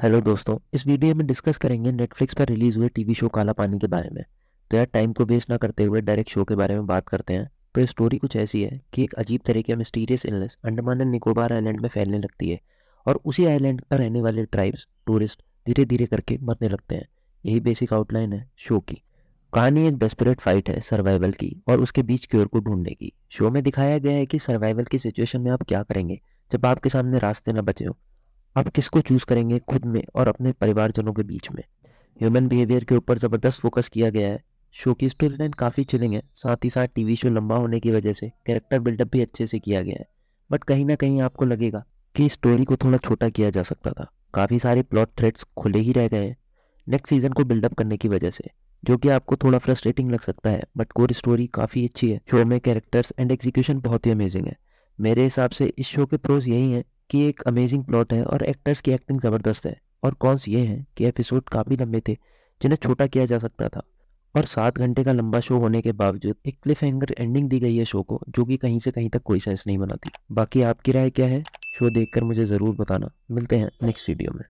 hello दोस्तों इस video में डिस्कस करेंगे नेटफ्लिक्स पर रिलीज हुए टीवी शो काला पानी के बारे में तो यार टाइम को वेस्ट ना करते हुए डायरेक्ट शो के बारे में बात करते हैं तो स्टोरी कुछ ऐसी है कि एक अजीब तरह की mysterious illness Andaman and Nicobar island में फैलने लगती है और उसी आइलैंड पर रहने वाले ट्राइब्स टूरिस्ट धीरे धीरे करके मरने लगते हैं यही बेसिक आउटलाइन है शो की कहानी एक डेस्परेट फाइट है सर्वाइवल की और उसके बीच क्योर को ढूंढने की शो में दिखाया गया है कि सर्वाइवल की सिचुएशन में आप क्या करेंगे जब आपके सामने रास्ते ना बचे हो आप किसको चूज करेंगे खुद में और अपने परिवारजनों के बीच में ह्यूमन बिहेवियर के ऊपर ज़बरदस्त फोकस किया गया है शो की स्टोरी लाइन काफ़ी चिलिंग है साथ ही साथ टीवी शो लंबा होने की वजह से कैरेक्टर बिल्डअप भी अच्छे से किया गया है बट कहीं ना कहीं आपको लगेगा कि स्टोरी को थोड़ा छोटा किया जा सकता था काफ़ी सारे प्लॉट थ्रेड्स खुले ही रह गए हैं नेक्स्ट सीजन को बिल्डअप करने की वजह से जो कि आपको थोड़ा फ्रस्ट्रेटिंग लग सकता है बट कोर स्टोरी काफ़ी अच्छी है शो में कैरेक्टर्स एंड एग्जीक्यूशन बहुत ही अमेजिंग है मेरे हिसाब से इस शो के प्रोज यही हैं कि एक अमेजिंग प्लॉट है और एक्टर्स की एक्टिंग ज़बरदस्त है और कॉन्स ये हैं कि एपिसोड काफ़ी लंबे थे जिन्हें छोटा किया जा सकता था और सात घंटे का लंबा शो होने के बावजूद एक क्लिफ हैंगर एंडिंग दी गई है शो को जो कि कहीं से कहीं तक कोई सेंस नहीं बनाती बाकी आपकी राय क्या है शो देखकर मुझे ज़रूर बताना मिलते हैं नेक्स्ट वीडियो में